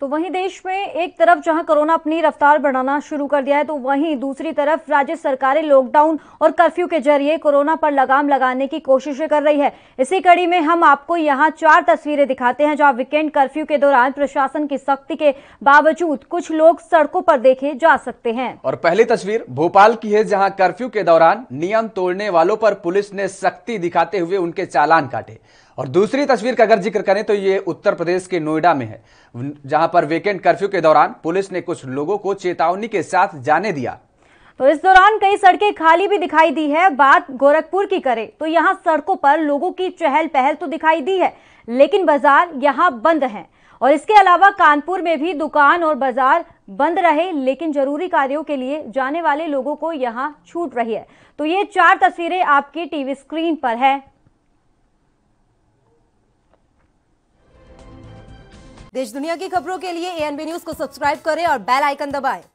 तो वहीं देश में एक तरफ जहां कोरोना अपनी रफ्तार बढ़ाना शुरू कर दिया है तो वहीं दूसरी तरफ राज्य सरकारें लॉकडाउन और कर्फ्यू के जरिए कोरोना पर लगाम लगाने की कोशिशें कर रही है इसी कड़ी में हम आपको यहां चार तस्वीरें दिखाते हैं जहां वीकेंड कर्फ्यू के दौरान प्रशासन की सख्ती के बावजूद कुछ लोग सड़कों पर देखे जा सकते हैं और पहली तस्वीर भोपाल की है जहाँ कर्फ्यू के दौरान नियम तोड़ने वालों पर पुलिस ने सख्ती दिखाते हुए उनके चालान काटे और दूसरी तस्वीर का अगर जिक्र करें तो ये उत्तर प्रदेश के नोएडा में है जहां पर वेकेंट कर्फ्यू के दौरान पुलिस ने कुछ लोगों को चेतावनी के साथ जाने दिया तो इस दौरान कई सड़कें खाली भी दिखाई दी है बात गोरखपुर की करें तो यहाँ सड़कों पर लोगों की चहल पहल तो दिखाई दी है लेकिन बाजार यहाँ बंद है और इसके अलावा कानपुर में भी दुकान और बाजार बंद रहे लेकिन जरूरी कार्यों के लिए जाने वाले लोगों को यहाँ छूट रही है तो ये चार तस्वीरें आपकी टीवी स्क्रीन पर है देश दुनिया की खबरों के लिए एएनबी न्यूज को सब्सक्राइब करें और बेल आइकन दबाएं।